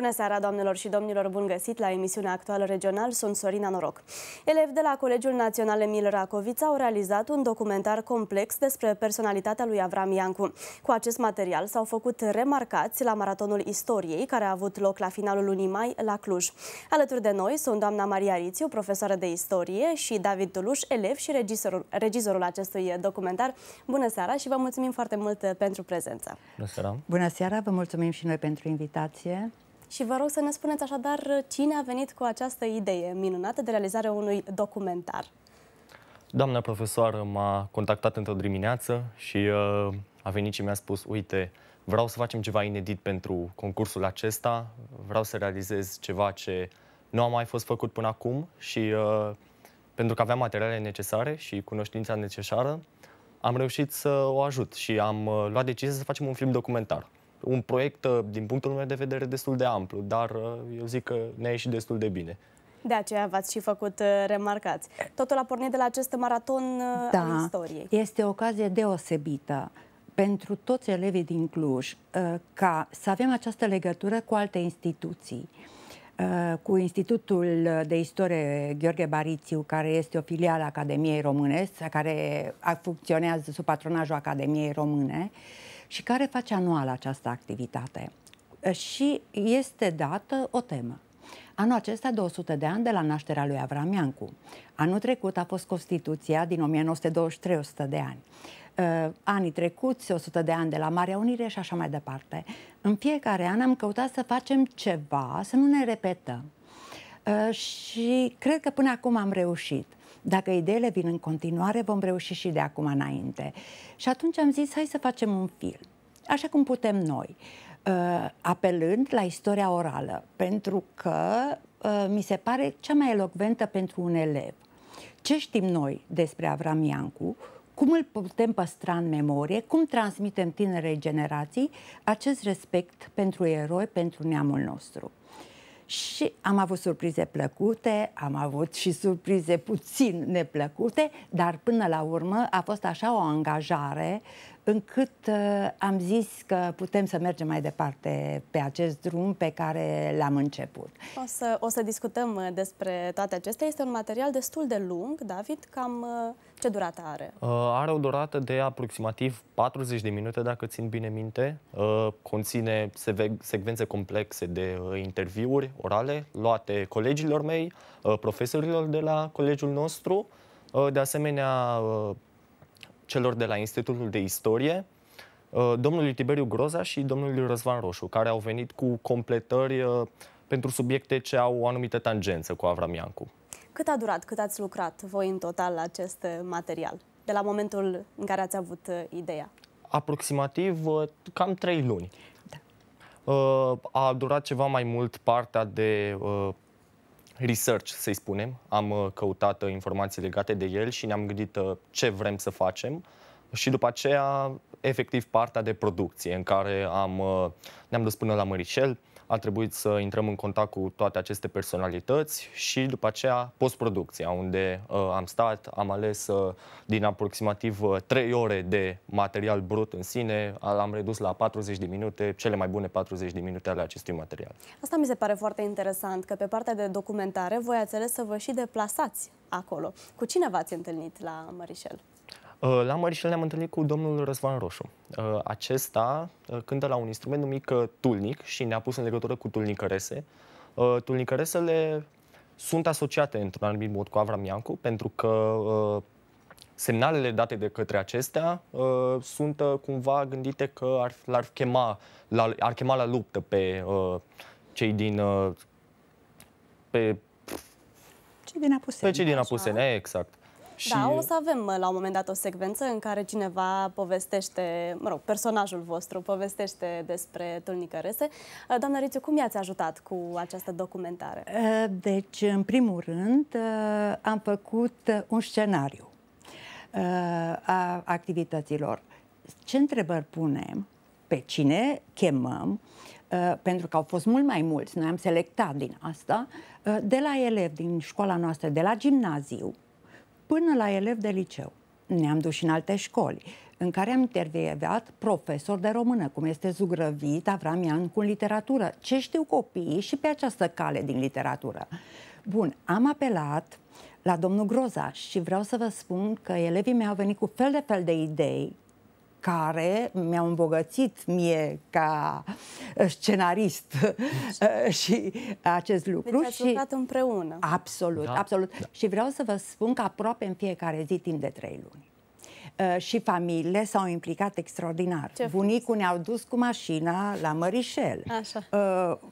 Bună seara, doamnelor și domnilor! Bun găsit la emisiunea actuală regional, sunt Sorina Noroc. Elevi de la Colegiul Național Emil Racovița au realizat un documentar complex despre personalitatea lui Avram Iancu. Cu acest material s-au făcut remarcați la Maratonul Istoriei, care a avut loc la finalul lunii mai la Cluj. Alături de noi sunt doamna Maria Rițiu, profesoară de istorie, și David Duluș, elev și regizorul, regizorul acestui documentar. Bună seara și vă mulțumim foarte mult pentru prezența! Bună seara! Bună seara, vă mulțumim și noi pentru invitație! Și vă rog să ne spuneți așadar cine a venit cu această idee minunată de realizarea unui documentar. Doamna profesoară m-a contactat într-o dimineață și uh, a venit și mi-a spus, uite, vreau să facem ceva inedit pentru concursul acesta, vreau să realizez ceva ce nu a mai fost făcut până acum și uh, pentru că aveam materiale necesare și cunoștința necesară, am reușit să o ajut și am uh, luat decizia să facem un film documentar un proiect, uh, din punctul meu de vedere, destul de amplu, dar uh, eu zic că ne-a ieșit destul de bine. De aceea v-ați și făcut uh, remarcați. Totul a pornit de la acest maraton da, al istoriei. este o ocazie deosebită pentru toți elevii din Cluj ca să avem această legătură cu alte instituții cu Institutul de Istorie Gheorghe Barițiu, care este o filială Academiei Române, care funcționează sub patronajul Academiei Române și care face anual această activitate. Și este dată o temă. Anul acesta 200 de ani de la nașterea lui Avram Iancu. Anul trecut a fost Constituția din 1923, 100 de ani. Uh, anii trecuți, 100 de ani de la Marea Unire și așa mai departe. În fiecare an am căutat să facem ceva, să nu ne repetăm. Uh, și cred că până acum am reușit. Dacă ideile vin în continuare, vom reuși și de acum înainte. Și atunci am zis, hai să facem un film, așa cum putem noi, uh, apelând la istoria orală, pentru că uh, mi se pare cea mai elocventă pentru un elev. Ce știm noi despre Avram Iancu? Cum îl putem păstra în memorie? Cum transmitem tinerei generații acest respect pentru eroi, pentru neamul nostru? și am avut surprize plăcute, am avut și surprize puțin neplăcute, dar până la urmă a fost așa o angajare uh, încât uh, am zis că putem să mergem mai departe pe acest drum pe care l-am început. O să, o să discutăm uh, despre toate acestea. Este un material destul de lung, David, cam uh, ce durată are? Uh, are o durată de aproximativ 40 de minute, dacă țin bine minte. Uh, conține secvențe complexe de uh, interviuri orale luate colegilor mei, uh, profesorilor de la colegiul nostru, de asemenea, celor de la Institutul de Istorie, uh, domnului Tiberiu Groza și domnului Răzvan Roșu, care au venit cu completări uh, pentru subiecte ce au o anumită tangență cu Avram Iancu. Cât a durat, cât ați lucrat voi în total la acest uh, material, de la momentul în care ați avut ideea? Aproximativ cam trei luni. Da. A durat ceva mai mult partea de research, să-i spunem. Am uh, căutat uh, informații legate de el și ne-am gândit uh, ce vrem să facem și după aceea, efectiv, partea de producție în care am, ne-am dus până la Măricel, a trebuit să intrăm în contact cu toate aceste personalități și după aceea postproducția, unde uh, am stat, am ales uh, din aproximativ uh, 3 ore de material brut în sine, l-am redus la 40 de minute, cele mai bune 40 de minute ale acestui material. Asta mi se pare foarte interesant, că pe partea de documentare voi ați ales să vă și deplasați acolo. Cu cine v-ați întâlnit la Mărișel? Uh, la Mărișel ne-am întâlnit cu domnul Răzvan Roșu. Uh, acesta uh, cântă la un instrument numit tulnic și ne-a pus în legătură cu tulnicărese. Tulnicăresele sunt asociate într-un anumit mod cu Avram Iancu, pentru că semnalele date de către acestea sunt cumva gândite că ar, l-ar chema, ar chema la luptă pe cei din... pe, cei din apusene. Pe cei din Apusene exact. Și... Da, o să avem uh, la un moment dat o secvență în care cineva povestește, mă rog, personajul vostru povestește despre Tulnicărese. Uh, doamna Rițiu, cum i-ați ajutat cu această documentare? Uh, deci, în primul rând, am făcut un scenariu a activităților. Ce întrebări punem? Pe cine chemăm? pentru că au fost mult mai mulți, noi am selectat din asta, de la elevi din școala noastră, de la gimnaziu, până la elev de liceu. Ne-am dus și în alte școli, în care am intervievat profesori de română, cum este Zugrăvit Avramian cu literatură. Ce știu copiii și pe această cale din literatură. Bun, am apelat la domnul Groza și vreau să vă spun că elevii mei au venit cu fel de fel de idei care mi-au îmbogățit mie ca scenarist uh, și acest lucru. Deci și împreună. Absolut, da. absolut. Da. Și vreau să vă spun că aproape în fiecare zi timp de trei luni uh, și familiile s-au implicat extraordinar. Ce Bunicul ne-au dus cu mașina la Mărișel. Așa. Uh,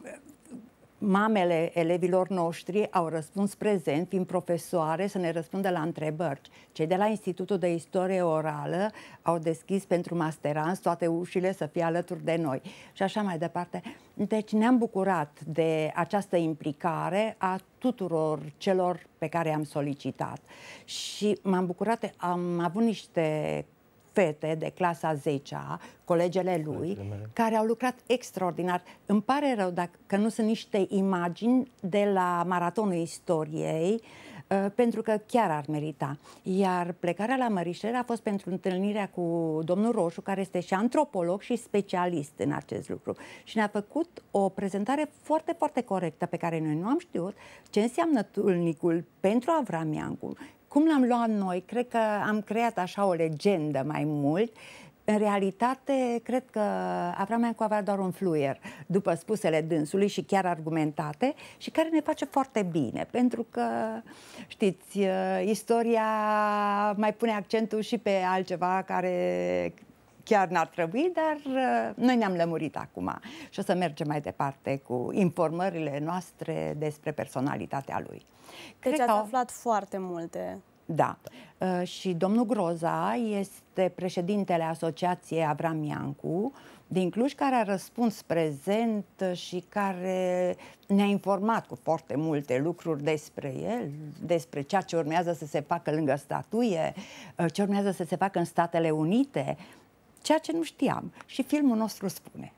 mamele elevilor noștri au răspuns prezent, fiind profesoare, să ne răspundă la întrebări. Cei de la Institutul de Istorie Orală au deschis pentru masteranți toate ușile să fie alături de noi și așa mai departe. Deci ne-am bucurat de această implicare a tuturor celor pe care am solicitat. Și m-am bucurat, am avut niște fete de clasa 10-a, colegele lui, care au lucrat extraordinar. Îmi pare rău dacă nu sunt niște imagini de la maratonul istoriei, uh, pentru că chiar ar merita. Iar plecarea la Mărișel a fost pentru întâlnirea cu domnul Roșu, care este și antropolog și specialist în acest lucru. Și ne-a făcut o prezentare foarte, foarte corectă, pe care noi nu am știut ce înseamnă tulnicul pentru Avramiancu, cum l-am luat noi? Cred că am creat așa o legendă mai mult. În realitate, cred că Avram avea doar un fluier după spusele dânsului și chiar argumentate și care ne face foarte bine, pentru că, știți, istoria mai pune accentul și pe altceva care chiar n-ar trebui, dar uh, noi ne-am lămurit acum și o să mergem mai departe cu informările noastre despre personalitatea lui. deci Cred ați că... aflat foarte multe. Da. Uh, și domnul Groza este președintele Asociației Avram Iancu din Cluj, care a răspuns prezent și care ne-a informat cu foarte multe lucruri despre el, despre ceea ce urmează să se facă lângă statuie, uh, ce urmează să se facă în Statele Unite, ceea ce nu știam. Și filmul nostru spune.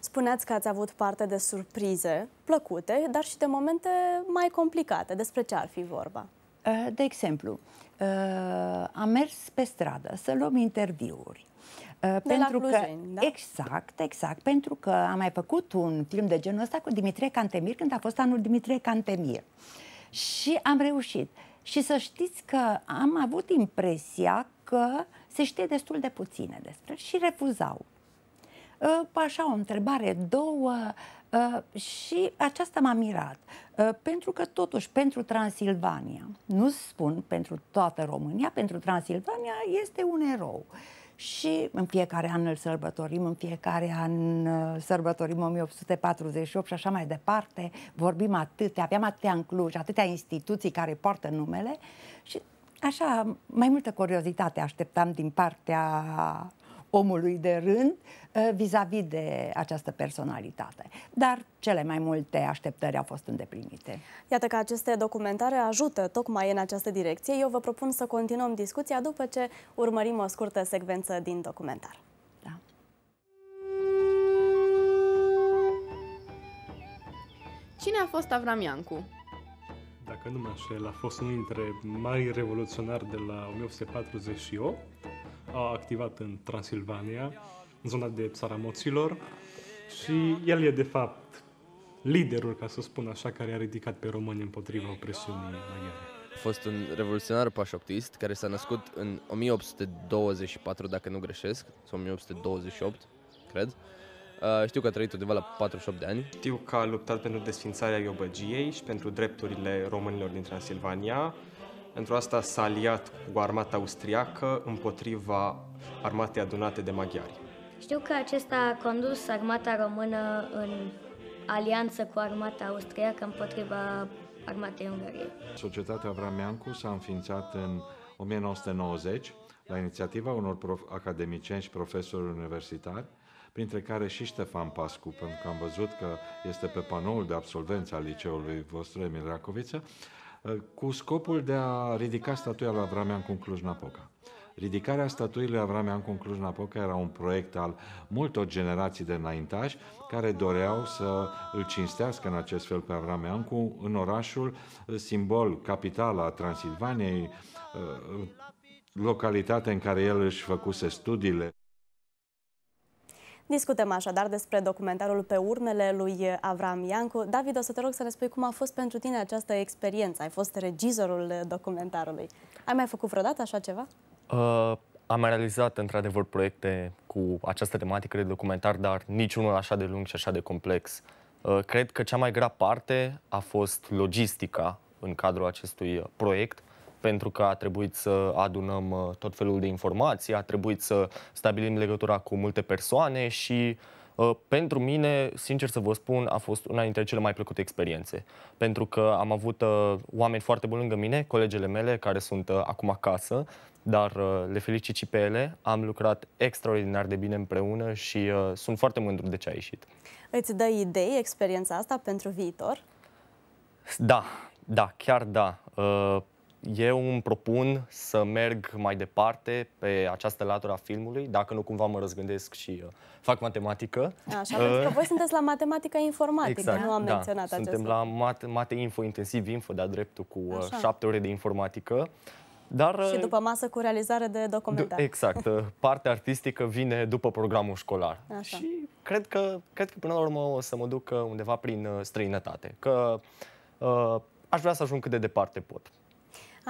Spuneați că ați avut parte de surprize plăcute, dar și de momente mai complicate. Despre ce ar fi vorba? Eh, de exemplu, eh, am mers pe stradă să luăm interviuri. Eh, de pentru la Clujeni, că, da? Exact, exact. Pentru că am mai făcut un film de genul ăsta cu Dimitrie Cantemir când a fost anul Dimitrie Cantemir. Și am reușit. Și să știți că am avut impresia că se știe destul de puține despre și refuzau. Ă, așa o întrebare, două, ă, și aceasta m-a mirat. Ă, pentru că, totuși, pentru Transilvania, nu spun pentru toată România, pentru Transilvania este un erou. Și în fiecare an îl sărbătorim, în fiecare an sărbătorim 1848 și așa mai departe. Vorbim atâtea, aveam atâtea în Cluj, atâtea instituții care poartă numele și așa, mai multă curiozitate așteptam din partea omului de rând uh, vis-a-vis -vis de această personalitate. Dar cele mai multe așteptări au fost îndeplinite. Iată că aceste documentare ajută tocmai în această direcție. Eu vă propun să continuăm discuția după ce urmărim o scurtă secvență din documentar. Da. Cine a fost Avram Iancu? dacă nu mă înșel, a fost unul dintre mari revoluționari de la 1848, a activat în Transilvania, în zona de moților. și el e de fapt liderul, ca să spun așa, care a ridicat pe români împotriva opresiunii maghiare. A fost un revoluționar pașoptist care s-a născut în 1824, dacă nu greșesc, sau 1828, cred, Uh, știu că a trăit undeva la 48 de ani. Știu că a luptat pentru desfințarea iobăgiei și pentru drepturile românilor din Transilvania. Pentru asta s-a aliat cu armata austriacă împotriva armatei adunate de maghiari. Știu că acesta a condus armata română în alianță cu armata austriacă împotriva armatei Ungariei. Societatea Vrameancu s-a înființat în 1990 la inițiativa unor academicieni și profesori universitari printre care și Ștefan Pascu, pentru că am văzut că este pe panoul de absolvență al liceului vostru Emil Racoviță, eh, cu scopul de a ridica statuia lui Avramean, cu Cluj-Napoca. Ridicarea statuii lui Avramean, cu Cluj-Napoca era un proiect al multor generații de înaintași care doreau să îl cinstească în acest fel pe Avramean, cu în orașul eh, simbol capital a Transilvaniei, eh, localitatea în care el își făcuse studiile. Discutăm așadar despre documentarul Pe urmele lui Avram Iancu. David, o să te rog să ne spui cum a fost pentru tine această experiență. Ai fost regizorul documentarului. Ai mai făcut vreodată așa ceva? Uh, am mai realizat, într-adevăr, proiecte cu această tematică de documentar, dar niciunul așa de lung și așa de complex. Uh, cred că cea mai grea parte a fost logistica în cadrul acestui proiect pentru că a trebuit să adunăm uh, tot felul de informații, a trebuit să stabilim legătura cu multe persoane și uh, pentru mine, sincer să vă spun, a fost una dintre cele mai plăcute experiențe. Pentru că am avut uh, oameni foarte buni lângă mine, colegele mele, care sunt acum acasă, dar le felicit și pe ele. Am lucrat extraordinar de bine împreună și sunt foarte mândru de ce a ieșit. Îți dă idei experiența asta pentru viitor? Da, da, chiar da. Eu îmi propun să merg mai departe pe această latură a filmului, dacă nu cumva mă răzgândesc și uh, fac matematică. Așa, uh, pentru că voi sunteți la matematică informatică, exact, nu am da, menționat acest acest Suntem la mate, mate info, intensiv info, de-a dreptul, cu uh, șapte ore de informatică. Dar, și uh, după masă cu realizare de documentar. Exact. Uh, partea artistică vine după programul școlar. Așa. Și cred că, cred că până la urmă o să mă duc uh, undeva prin străinătate. Că uh, aș vrea să ajung cât de departe pot.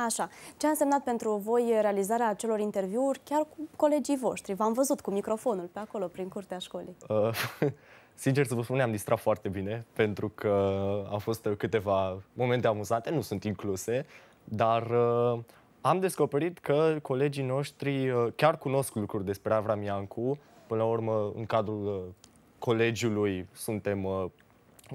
Așa. Ce a însemnat pentru voi realizarea acelor interviuri chiar cu colegii voștri? V-am văzut cu microfonul pe acolo, prin curtea școlii. Uh, sincer să vă spun, ne-am distrat foarte bine, pentru că au fost câteva momente amuzate, nu sunt incluse, dar uh, am descoperit că colegii noștri uh, chiar cunosc lucruri despre Avramiancu. Până la urmă, în cadrul uh, colegiului suntem uh,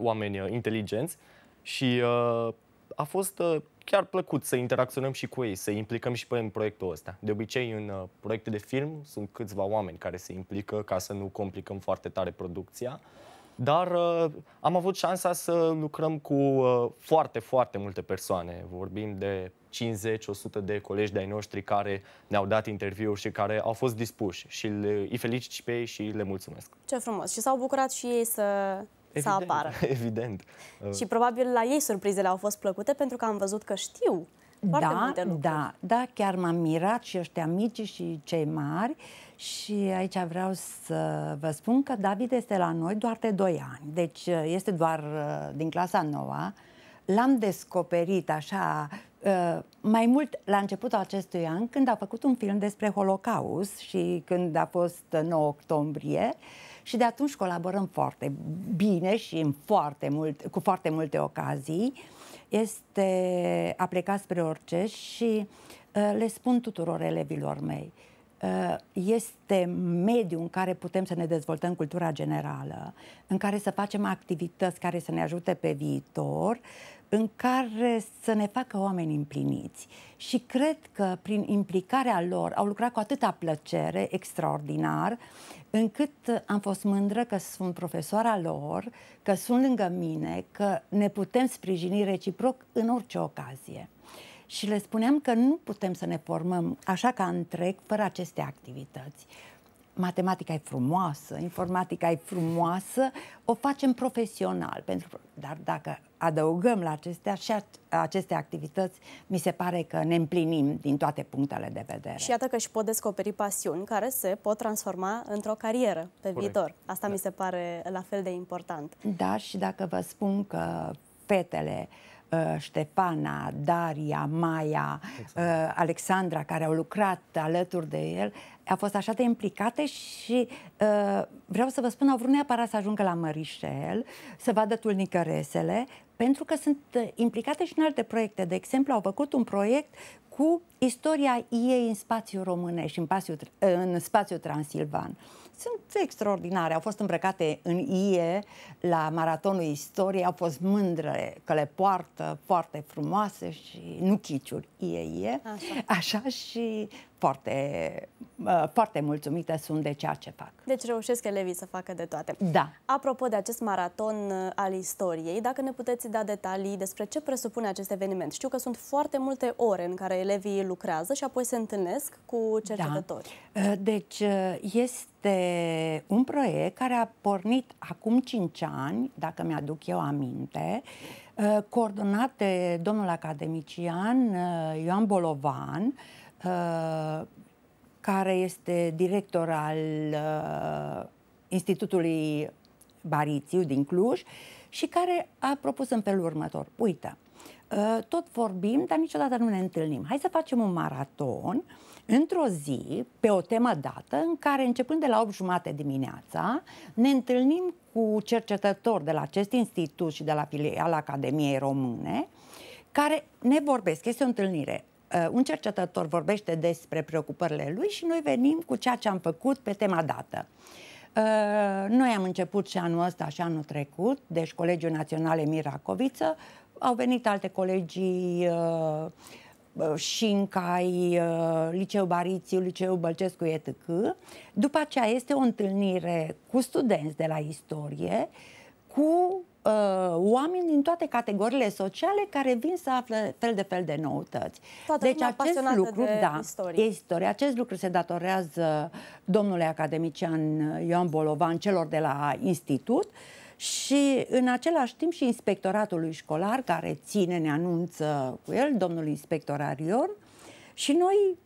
oameni uh, inteligenți și uh, a fost uh, chiar plăcut să interacționăm și cu ei, să implicăm și pe în proiectul ăsta. De obicei, în uh, proiecte de film sunt câțiva oameni care se implică ca să nu complicăm foarte tare producția, dar uh, am avut șansa să lucrăm cu uh, foarte, foarte multe persoane. Vorbim de 50-100 de colegi de-ai noștri care ne-au dat interviuri și care au fost dispuși și le, îi felicit și pe ei și le mulțumesc. Ce frumos! Și s-au bucurat și ei să evident, să apară. Evident. Și probabil la ei surprizele au fost plăcute pentru că am văzut că știu foarte da, multe lucruri. Da, da, chiar m-am mirat și ăștia mici și cei mari și aici vreau să vă spun că David este la noi doar de 2 ani, deci este doar uh, din clasa 9 L-am descoperit așa Uh, mai mult la începutul acestui an, când a făcut un film despre Holocaust și când a fost 9 octombrie și de atunci colaborăm foarte bine și în foarte mult, cu foarte multe ocazii. Este a plecat spre orice și uh, le spun tuturor elevilor mei, uh, este mediul în care putem să ne dezvoltăm cultura generală, în care să facem activități care să ne ajute pe viitor, în care să ne facă oameni împliniți. Și cred că prin implicarea lor au lucrat cu atâta plăcere extraordinar, încât am fost mândră că sunt profesoara lor, că sunt lângă mine, că ne putem sprijini reciproc în orice ocazie. Și le spuneam că nu putem să ne formăm așa ca întreg fără aceste activități matematica e frumoasă, informatica e frumoasă, o facem profesional. Pentru, dar dacă adăugăm la acestea și aceste activități, mi se pare că ne împlinim din toate punctele de vedere. Și iată că și pot descoperi pasiuni care se pot transforma într-o carieră pe Corect. viitor. Asta da. mi se pare la fel de important. Da, și dacă vă spun că fetele uh, Uh, Ștefana, Daria, Maia, uh, exact. Alexandra, care au lucrat alături de el, a fost așa de implicate și uh, vreau să vă spun, au vrut neapărat să ajungă la Mărișel, să vadă tulnicăresele, pentru că sunt uh, implicate și în alte proiecte. De exemplu, au făcut un proiect cu istoria ei în spațiu românesc, în spațiu, în spațiu transilvan. Uh, sunt extraordinare. Au fost îmbrăcate în ie la maratonul istoriei, au fost mândre că le poartă, foarte frumoase și nu chiciuri, ie, ie. Așa, Așa și foarte, foarte mulțumită sunt de ceea ce fac. Deci reușesc elevii să facă de toate. Da. Apropo de acest maraton uh, al istoriei, dacă ne puteți da detalii despre ce presupune acest eveniment. Știu că sunt foarte multe ore în care elevii lucrează și apoi se întâlnesc cu da. cercetători. Da. Deci uh, este este un proiect care a pornit acum 5 ani, dacă mi-aduc eu aminte, uh, coordonat de domnul academician uh, Ioan Bolovan, uh, care este director al Institutului Barițiu din Cluj și care a propus în felul următor. Uite, tot vorbim, dar niciodată nu ne întâlnim. Hai să facem un maraton uh, într-o zi, pe o temă dată, în care, începând de la 8 jumate dimineața, ne întâlnim cu cercetători de la acest institut și de la filiala Academiei Române, care ne vorbesc. Este o întâlnire uh, un cercetător vorbește despre preocupările lui și noi venim cu ceea ce am făcut pe tema dată. Uh, noi am început și anul ăsta și anul trecut, deci Colegiul Național Emir Racoviță, au venit alte colegii uh, Șincai, uh, liceu Bariți, liceu Bălcescu, etc. După aceea este o întâlnire cu studenți de la istorie, cu uh, oameni din toate categoriile sociale care vin să află fel de fel de noutăți. Toată deci acest lucru, de da, istorie. e istorie. Acest lucru se datorează domnului academician uh, Ioan Bolovan, celor de la institut, uh, și în același timp și inspectoratului școlar care ține, ne anunță cu el, domnul inspector Arion, și noi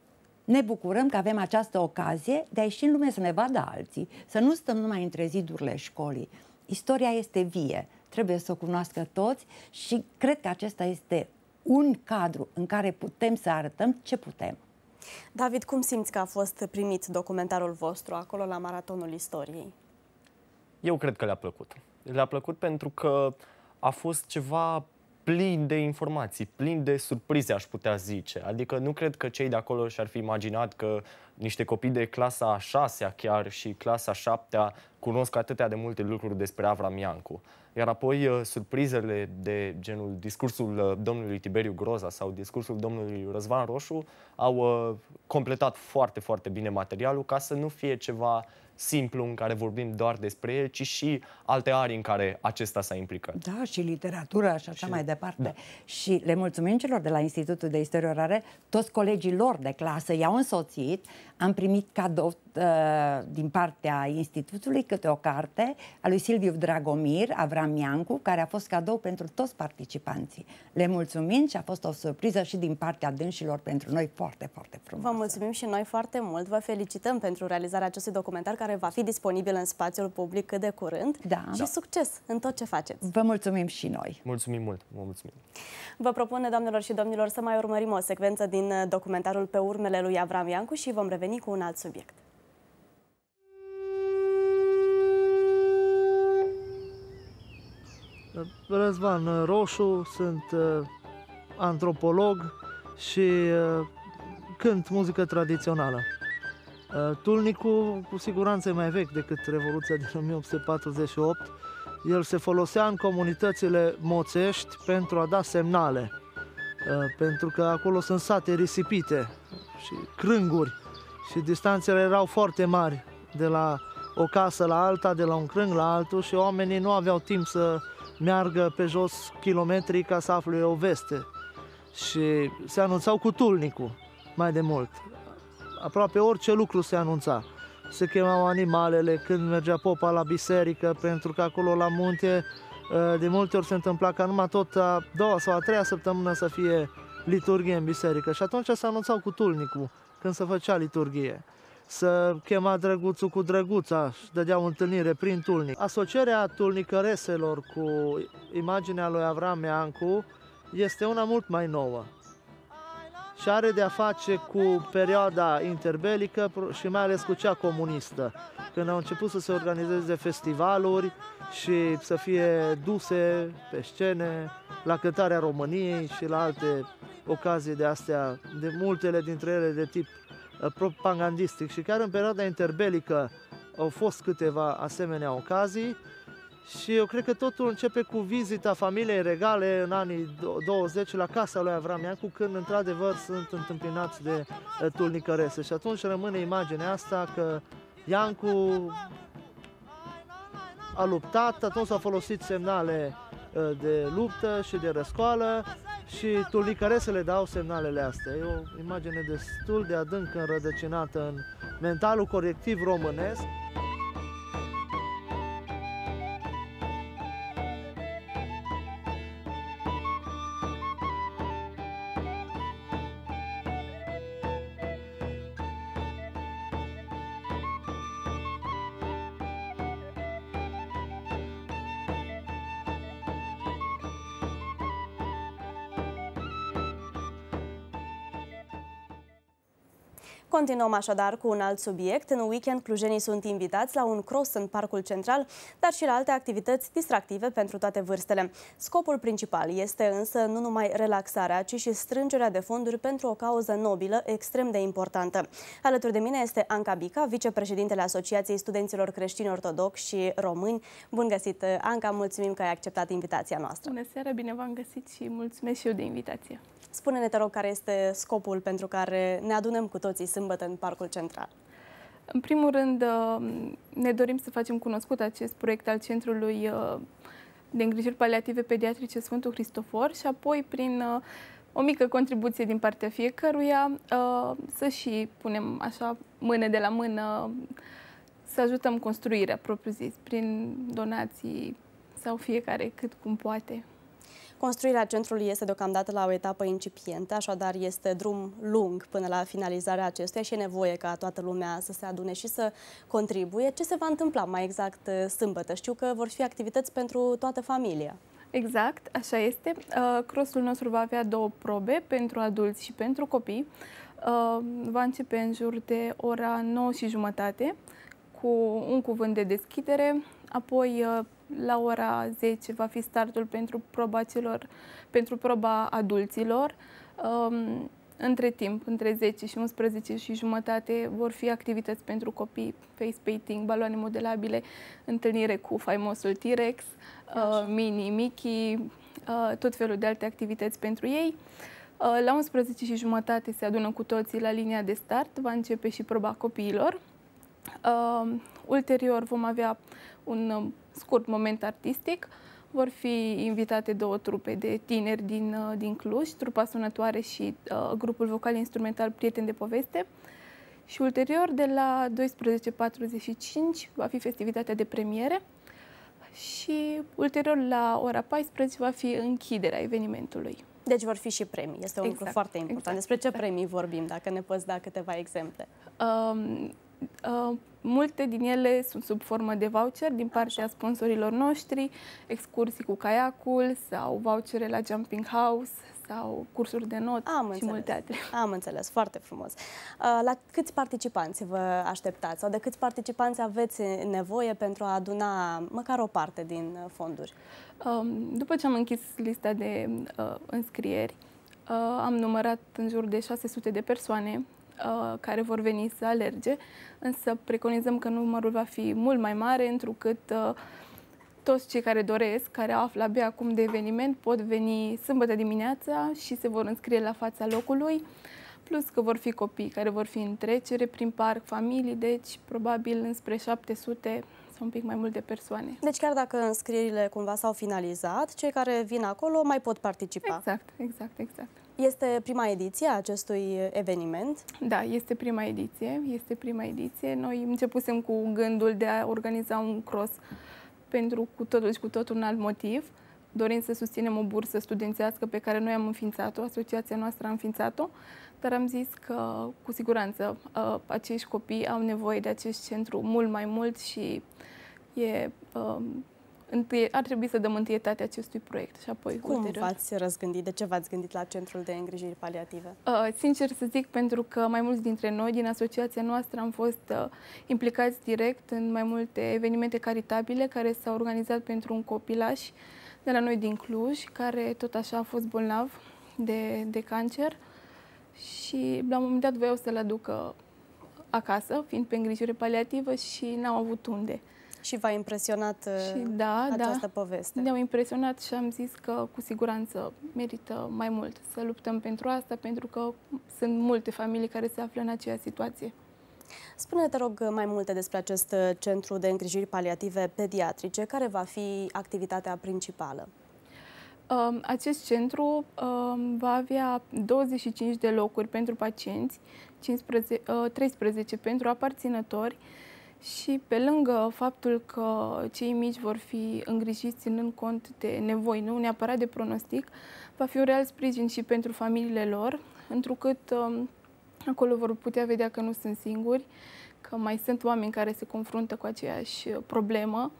ne bucurăm că avem această ocazie de a ieși în lume să ne vadă alții, să nu stăm numai între zidurile școlii. Istoria este vie, trebuie să o cunoască toți și cred că acesta este un cadru în care putem să arătăm ce putem. David, cum simți că a fost primit documentarul vostru acolo la Maratonul Istoriei? Eu cred că le-a plăcut. Le-a plăcut pentru că a fost ceva plin de informații, plin de surprize, aș putea zice. Adică nu cred că cei de acolo și-ar fi imaginat că niște copii de clasa a șasea chiar și clasa a șaptea cunosc atâtea de multe lucruri despre Avram Iancu. Iar apoi uh, surprizele de genul discursul uh, domnului Tiberiu Groza sau discursul domnului Răzvan Roșu au uh, completat foarte, foarte bine materialul ca să nu fie ceva simplu în care vorbim doar despre el, ci și alte arii în care acesta s-a implicat. Da, și literatura și așa și... mai departe. Da. Și le mulțumim celor de la Institutul de Istorie Orare, toți colegii lor de clasă i-au însoțit am primit cadou uh, din partea Institutului câte o carte a lui Silviu Dragomir, Avram Iancu, care a fost cadou pentru toți participanții. Le mulțumim și a fost o surpriză și din partea dânșilor pentru noi foarte, foarte frumos. Vă mulțumim și noi foarte mult. Vă felicităm pentru realizarea acestui documentar care va fi disponibil în spațiul public cât de curând. Da. Și da. succes în tot ce faceți. Vă mulțumim și noi. Mulțumim mult. Vă mulțumim. Vă propun doamnelor și domnilor, să mai urmărim o secvență din documentarul pe urmele lui Avram Iancu și vom reveni reveni cu un alt subiect. Răzvan uh, Roșu, sunt uh, antropolog și uh, cânt muzică tradițională. Tulnicul cu siguranță e mai vechi decât Revoluția din 1848. El se folosea în comunitățile moțești pentru a da semnale, pentru că acolo sunt sate risipite și crânguri și distanțele erau foarte mari de la o casă la alta, de la un crâng la altul și oamenii nu aveau timp să meargă pe jos kilometri ca să afle o veste. Și se anunțau cu tulnicul mai de mult. Aproape orice lucru se anunța. Se chemau animalele când mergea popa la biserică, pentru că acolo la munte ă, de multe ori se întâmpla ca numai tot a doua sau a treia săptămână să fie liturghie în biserică și atunci se anunțau cu tulnicul când se făcea liturghie. Să chema drăguțul cu drăguța și dădeau întâlnire prin tulnic. Asocierea tulnicăreselor cu imaginea lui Avram Iancu este una mult mai nouă și are de-a face cu perioada interbelică și mai ales cu cea comunistă, când au început să se organizeze festivaluri și să fie duse pe scene la cântarea României și la alte ocazii de astea, de multele dintre ele de tip uh, propagandistic și chiar în perioada interbelică au fost câteva asemenea ocazii și eu cred că totul începe cu vizita familiei regale în anii 20 la casa lui Iancu când într-adevăr sunt întâmpinați de uh, tulnicărese și atunci rămâne imaginea asta că Iancu a luptat, atunci s-au folosit semnale Uh, de luptă și de răscoală și tulnicaresele dau semnalele astea. E o imagine destul de adânc înrădăcinată în mentalul corectiv românesc. Continuăm așadar cu un alt subiect. În weekend, clujenii sunt invitați la un cross în Parcul Central, dar și la alte activități distractive pentru toate vârstele. Scopul principal este însă nu numai relaxarea, ci și strângerea de fonduri pentru o cauză nobilă extrem de importantă. Alături de mine este Anca Bica, vicepreședintele Asociației Studenților Creștini Ortodoxi și Români. Bun găsit, Anca, mulțumim că ai acceptat invitația noastră. Bună seara, bine v-am găsit și mulțumesc și eu de invitație. Spune-ne, te rog, care este scopul pentru care ne adunăm cu toții sâmbătă în Parcul Central. În primul rând, uh, ne dorim să facem cunoscut acest proiect al Centrului uh, de îngrijiri paliative pediatrice Sfântul Cristofor și apoi prin uh, o mică contribuție din partea fiecăruia să și punem așa mână de la mână să ajutăm construirea propriu-zis prin donații sau fiecare cât cum poate. Construirea centrului este deocamdată la o etapă incipientă, așadar este drum lung până la finalizarea acestuia și e nevoie ca toată lumea să se adune și să contribuie. Ce se va întâmpla mai exact uh, sâmbătă? Știu că vor fi activități pentru toată familia. Exact, așa este. Uh, Crossul nostru va avea două probe pentru adulți și pentru copii. Uh, va începe în jur de ora 9 și jumătate cu un cuvânt de deschidere, apoi la ora 10 va fi startul pentru proba, celor, pentru proba adulților. Um, între timp, între 10 și 11 și jumătate, vor fi activități pentru copii, face painting, baloane modelabile, întâlnire cu faimosul T-Rex, uh, Mini, Mickey, uh, tot felul de alte activități pentru ei. Uh, la 11 și jumătate se adună cu toții la linia de start, va începe și proba copiilor. Uh, ulterior vom avea un um, scurt moment artistic. Vor fi invitate două trupe de tineri din, uh, din Cluj, trupa sunătoare și uh, grupul vocal instrumental Prieteni de Poveste. Și ulterior, de la 12.45, va fi festivitatea de premiere și ulterior, la ora 14, va fi închiderea evenimentului. Deci vor fi și premii. Este un exact, lucru foarte important. Exact, Despre ce exact. premii vorbim, dacă ne poți da câteva exemple? Um, Uh, multe din ele sunt sub formă de voucher din partea Așa. sponsorilor noștri, excursii cu caiacul sau vouchere la Jumping House sau cursuri de not Am și înțeles. multe altele. Am înțeles, foarte frumos. Uh, la câți participanți vă așteptați sau de câți participanți aveți nevoie pentru a aduna măcar o parte din fonduri? Um, după ce am închis lista de uh, înscrieri, uh, am numărat în jur de 600 de persoane uh, care vor veni să alerge, însă preconizăm că numărul va fi mult mai mare, întrucât uh, toți cei care doresc, care află abia acum de eveniment, pot veni sâmbătă dimineața și se vor înscrie la fața locului. Plus că vor fi copii care vor fi în trecere prin parc, familii, deci probabil înspre 700 sau un pic mai mult de persoane. Deci chiar dacă înscrierile cumva s-au finalizat, cei care vin acolo mai pot participa. Exact, exact, exact. Este prima ediție a acestui eveniment? Da, este prima ediție. Este prima ediție. Noi începusem cu gândul de a organiza un cross pentru cu totul și cu totul un alt motiv. Dorim să susținem o bursă studențească pe care noi am înființat-o, asociația noastră a înființat-o, dar am zis că, cu siguranță, ă, acești copii au nevoie de acest centru mult mai mult și e ă, întâi, ar trebui să dăm întâietate acestui proiect și apoi Cum ulterior. v-ați răzgândit? De ce v-ați gândit la Centrul de Îngrijiri Paliative? Uh, sincer să zic, pentru că mai mulți dintre noi din asociația noastră am fost uh, implicați direct în mai multe evenimente caritabile care s-au organizat pentru un copilaș de la noi din Cluj, care tot așa a fost bolnav de, de cancer și la un moment dat voiau să-l aducă acasă, fiind pe îngrijire paliativă și n-au avut unde. Și v-a impresionat uh, și, da, da. această da, poveste. Ne-au impresionat și am zis că cu siguranță merită mai mult să luptăm pentru asta, pentru că sunt multe familii care se află în aceeași situație. Spune, te rog, mai multe despre acest uh, centru de îngrijiri paliative pediatrice. Care va fi activitatea principală? Um, acest centru um, va avea 25 de locuri pentru pacienți, 15, 13 uh, pentru aparținători, și pe lângă faptul că cei mici vor fi îngrijiți ținând cont de nevoi, nu neapărat de pronostic, va fi un real sprijin și pentru familiile lor, întrucât um, acolo vor putea vedea că nu sunt singuri, că mai sunt oameni care se confruntă cu aceeași problemă,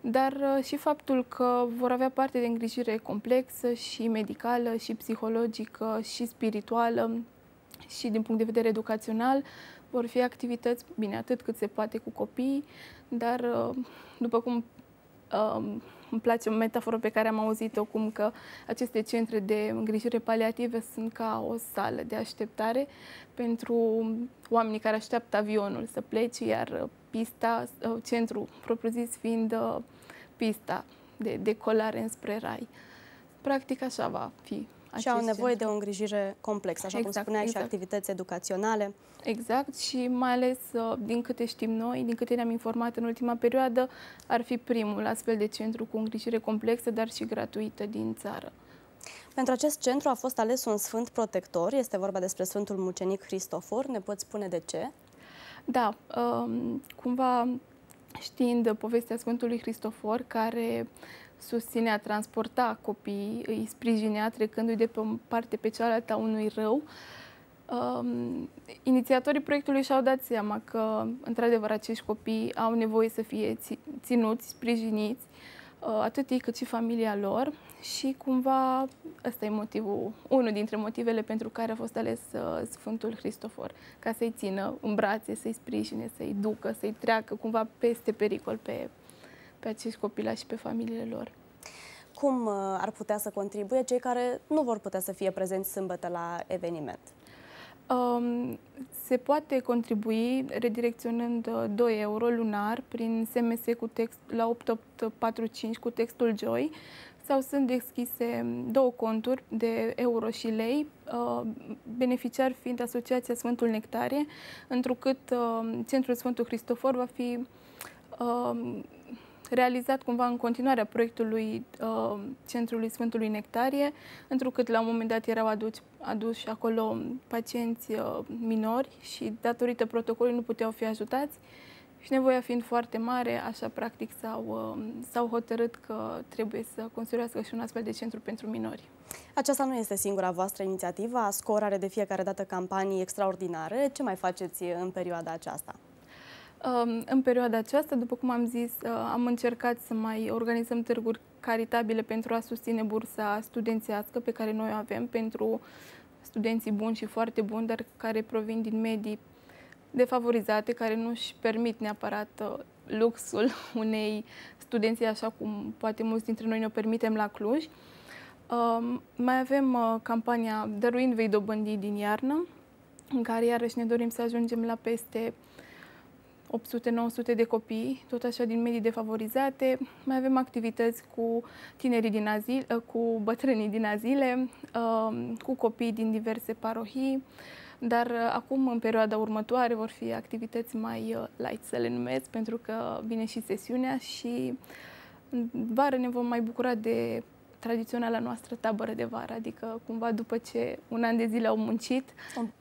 dar uh, și faptul că vor avea parte de îngrijire complexă și medicală, și psihologică, și spirituală, și din punct de vedere educațional, vor fi activități, bine, atât cât se poate cu copiii, dar uh, după cum um, îmi place o metaforă pe care am auzit-o cum că aceste centre de îngrijire paliative sunt ca o sală de așteptare pentru oamenii care așteaptă avionul să plece, iar pista, uh, centru, propriu-zis fiind uh, pista de decolare înspre rai. Practic așa va fi aceste... Și au nevoie de o îngrijire complexă, așa exact, cum spuneai, exact. și activități educaționale. Exact și mai ales uh, din câte știm noi, din câte ne-am informat în ultima perioadă, ar fi primul astfel de centru cu îngrijire complexă, dar și gratuită din țară. Pentru acest centru a fost ales un sfânt protector, este vorba despre Sfântul Mucenic Cristofor. Ne poți spune de ce? Da, um, cumva știind povestea Sfântului Cristofor, care susținea, transporta copiii, îi sprijinea trecându-i de pe o parte pe cealaltă a unui rău. Um, inițiatorii proiectului și-au dat seama că, într-adevăr, acești copii au nevoie să fie ținuți, sprijiniți, uh, atât ei cât și familia lor și cumva ăsta e motivul, unul dintre motivele pentru care a fost ales uh, Sfântul Cristofor, ca să-i țină în brațe, să-i sprijine, să-i ducă, să-i treacă cumva peste pericol, pe pe acești și pe familiile lor. Cum uh, ar putea să contribuie cei care nu vor putea să fie prezenți sâmbătă la eveniment? Um, se poate contribui redirecționând 2 uh, euro lunar prin SMS cu text la 8845 cu textul Joy sau sunt deschise um, două conturi de euro și lei, uh, beneficiar fiind Asociația Sfântul Nectarie, întrucât um, Centrul Sfântul Cristofor va fi um, realizat cumva în continuarea proiectului uh, Centrului Sfântului Nectarie, întrucât la un moment dat erau aduci, aduși acolo pacienți uh, minori și datorită protocolului nu puteau fi ajutați și nevoia fiind foarte mare, așa practic s-au, uh, s-au hotărât că trebuie să construiască și un astfel de centru pentru minori. Aceasta nu este singura voastră inițiativă. Ascor are de fiecare dată campanii extraordinare. Ce mai faceți în perioada aceasta? În perioada aceasta, după cum am zis, uh, am încercat să mai organizăm târguri caritabile pentru a susține bursa studențească pe care noi o avem pentru studenții buni și foarte buni, dar care provin din medii defavorizate, care nu își permit neapărat uh, luxul unei studenții așa cum poate mulți dintre noi ne permitem la Cluj. Um, mai avem uh, campania Dăruind vei dobândi din iarnă, în care iarăși ne dorim să ajungem la peste 800-900 de copii, tot așa din medii defavorizate. Mai avem activități cu tinerii din azil, eh, cu bătrânii din azile, ehm, cu copii din diverse parohii, dar eh, acum, în perioada următoare, vor fi activități mai eh, light, să le numesc, pentru că vine și sesiunea și în mm, vară ne vom mai bucura de tradiționala noastră tabără de vară, adică cumva după ce un an de zile au muncit.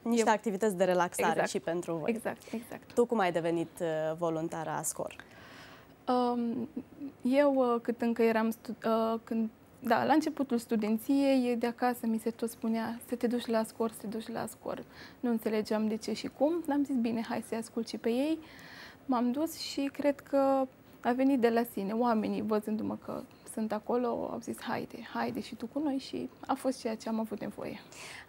Niște e... activități de relaxare exact. și pentru voi. Exact, exact. Tu cum ai devenit uh, voluntară a SCOR? Um, eu, uh, cât încă eram, uh, când da, la începutul studenției, de acasă mi se tot spunea să te duci la scor, să te duci la scor. Nu înțelegeam de ce și cum, dar am zis bine, hai să-i ascult și pe ei. M-am dus și cred că a venit de la sine, oamenii văzându-mă că sunt acolo, au zis haide, haide și tu cu noi și a fost ceea ce am avut nevoie.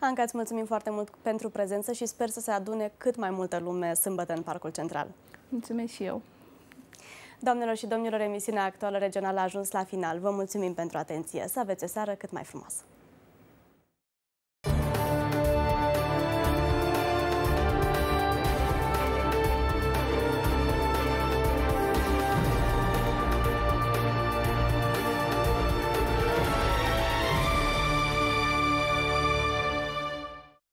Anca, îți mulțumim foarte mult pentru prezență și sper să se adune cât mai multă lume sâmbătă în Parcul Central. Mulțumesc și eu. Doamnelor și domnilor, emisiunea actuală regională a ajuns la final. Vă mulțumim pentru atenție. Să aveți o seară cât mai frumoasă!